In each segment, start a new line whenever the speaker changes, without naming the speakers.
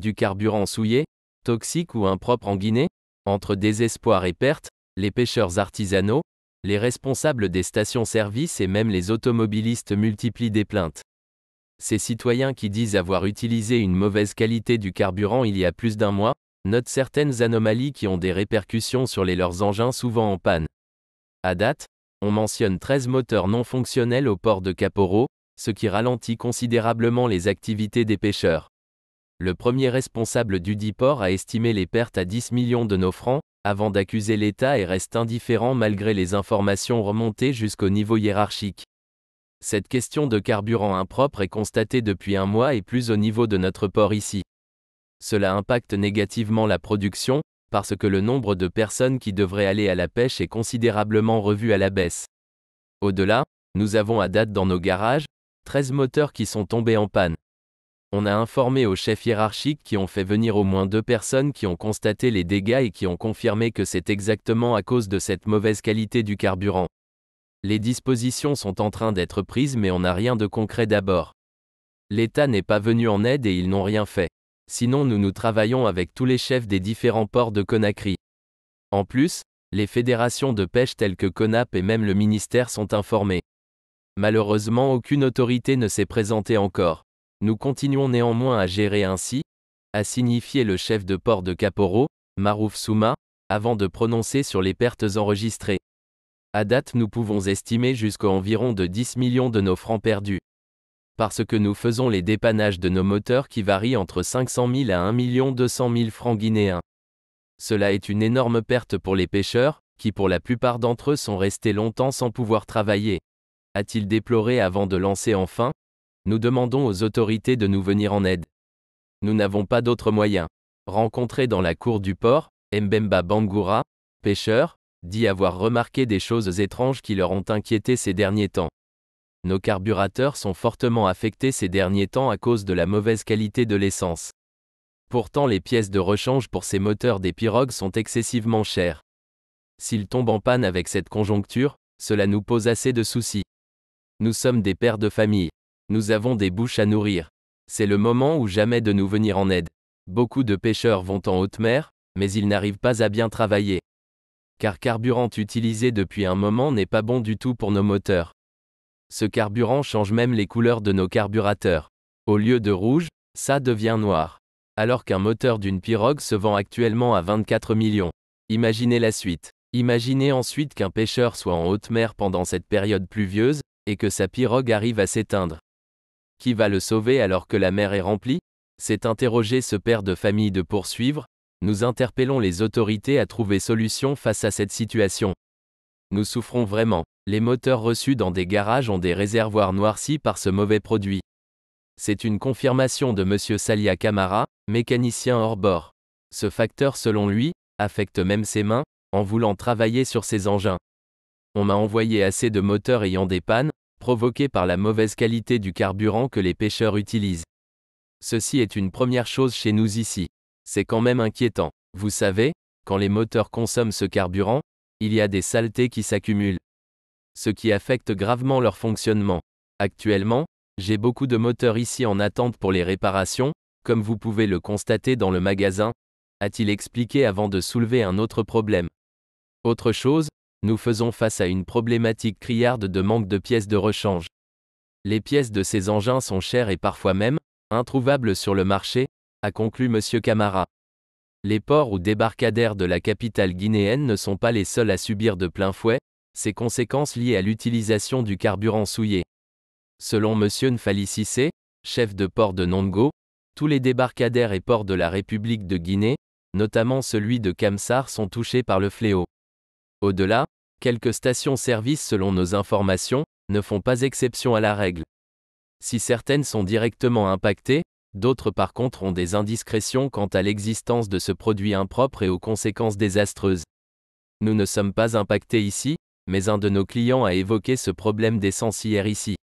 du carburant souillé, toxique ou impropre en Guinée, entre désespoir et perte, les pêcheurs artisanaux, les responsables des stations-service et même les automobilistes multiplient des plaintes. Ces citoyens qui disent avoir utilisé une mauvaise qualité du carburant il y a plus d'un mois, notent certaines anomalies qui ont des répercussions sur les leurs engins souvent en panne. À date, on mentionne 13 moteurs non fonctionnels au port de Caporo, ce qui ralentit considérablement les activités des pêcheurs le premier responsable du d'Udiport a estimé les pertes à 10 millions de nos francs, avant d'accuser l'État et reste indifférent malgré les informations remontées jusqu'au niveau hiérarchique. Cette question de carburant impropre est constatée depuis un mois et plus au niveau de notre port ici. Cela impacte négativement la production, parce que le nombre de personnes qui devraient aller à la pêche est considérablement revu à la baisse. Au-delà, nous avons à date dans nos garages, 13 moteurs qui sont tombés en panne. On a informé aux chefs hiérarchiques qui ont fait venir au moins deux personnes qui ont constaté les dégâts et qui ont confirmé que c'est exactement à cause de cette mauvaise qualité du carburant. Les dispositions sont en train d'être prises mais on n'a rien de concret d'abord. L'État n'est pas venu en aide et ils n'ont rien fait. Sinon nous nous travaillons avec tous les chefs des différents ports de Conakry. En plus, les fédérations de pêche telles que CONAP et même le ministère sont informées. Malheureusement aucune autorité ne s'est présentée encore. Nous continuons néanmoins à gérer ainsi, a signifié le chef de port de Caporo, Marouf Souma, avant de prononcer sur les pertes enregistrées. À date, nous pouvons estimer jusqu'à environ de 10 millions de nos francs perdus. Parce que nous faisons les dépannages de nos moteurs qui varient entre 500 000 à 1 200 000 francs guinéens. Cela est une énorme perte pour les pêcheurs, qui pour la plupart d'entre eux sont restés longtemps sans pouvoir travailler. A-t-il déploré avant de lancer enfin, nous demandons aux autorités de nous venir en aide. Nous n'avons pas d'autre moyen. Rencontré dans la cour du port, Mbemba Bangoura, pêcheur, dit avoir remarqué des choses étranges qui leur ont inquiété ces derniers temps. Nos carburateurs sont fortement affectés ces derniers temps à cause de la mauvaise qualité de l'essence. Pourtant les pièces de rechange pour ces moteurs des pirogues sont excessivement chères. S'ils tombent en panne avec cette conjoncture, cela nous pose assez de soucis. Nous sommes des pères de famille. Nous avons des bouches à nourrir. C'est le moment ou jamais de nous venir en aide. Beaucoup de pêcheurs vont en haute mer, mais ils n'arrivent pas à bien travailler. Car carburant utilisé depuis un moment n'est pas bon du tout pour nos moteurs. Ce carburant change même les couleurs de nos carburateurs. Au lieu de rouge, ça devient noir. Alors qu'un moteur d'une pirogue se vend actuellement à 24 millions. Imaginez la suite. Imaginez ensuite qu'un pêcheur soit en haute mer pendant cette période pluvieuse, et que sa pirogue arrive à s'éteindre. Qui va le sauver alors que la mer est remplie s'est interrogé ce père de famille de poursuivre, nous interpellons les autorités à trouver solution face à cette situation. Nous souffrons vraiment. Les moteurs reçus dans des garages ont des réservoirs noircis par ce mauvais produit. C'est une confirmation de M. Salia Camara, mécanicien hors bord. Ce facteur, selon lui, affecte même ses mains, en voulant travailler sur ses engins. On m'a envoyé assez de moteurs ayant des pannes, provoquée par la mauvaise qualité du carburant que les pêcheurs utilisent. Ceci est une première chose chez nous ici. C'est quand même inquiétant. Vous savez, quand les moteurs consomment ce carburant, il y a des saletés qui s'accumulent. Ce qui affecte gravement leur fonctionnement. Actuellement, j'ai beaucoup de moteurs ici en attente pour les réparations, comme vous pouvez le constater dans le magasin, a-t-il expliqué avant de soulever un autre problème. Autre chose, nous faisons face à une problématique criarde de manque de pièces de rechange. Les pièces de ces engins sont chères et parfois même introuvables sur le marché, a conclu M. Camara. Les ports ou débarcadères de la capitale guinéenne ne sont pas les seuls à subir de plein fouet ces conséquences liées à l'utilisation du carburant souillé. Selon M. Nfalicissé, chef de port de Nongo, tous les débarcadères et ports de la République de Guinée, notamment celui de Kamsar, sont touchés par le fléau. Au-delà, quelques stations services selon nos informations, ne font pas exception à la règle. Si certaines sont directement impactées, d'autres par contre ont des indiscrétions quant à l'existence de ce produit impropre et aux conséquences désastreuses. Nous ne sommes pas impactés ici, mais un de nos clients a évoqué ce problème d'essence hier ici.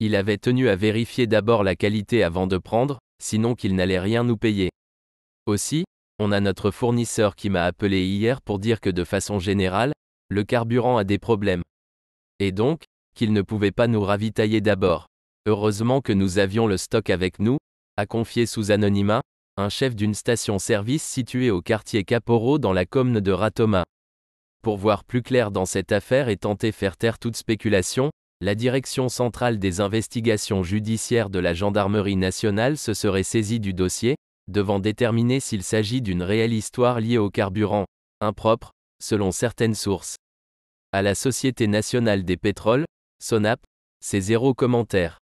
Il avait tenu à vérifier d'abord la qualité avant de prendre, sinon qu'il n'allait rien nous payer. Aussi, on a notre fournisseur qui m'a appelé hier pour dire que de façon générale, le carburant a des problèmes. Et donc, qu'il ne pouvait pas nous ravitailler d'abord. Heureusement que nous avions le stock avec nous, a confié sous anonymat, un chef d'une station-service située au quartier Caporo dans la comne de Ratoma. Pour voir plus clair dans cette affaire et tenter faire taire toute spéculation, la Direction centrale des investigations judiciaires de la Gendarmerie nationale se serait saisie du dossier, devant déterminer s'il s'agit d'une réelle histoire liée au carburant, impropre, selon certaines sources. À la Société nationale des pétroles, SONAP, c'est zéro commentaire.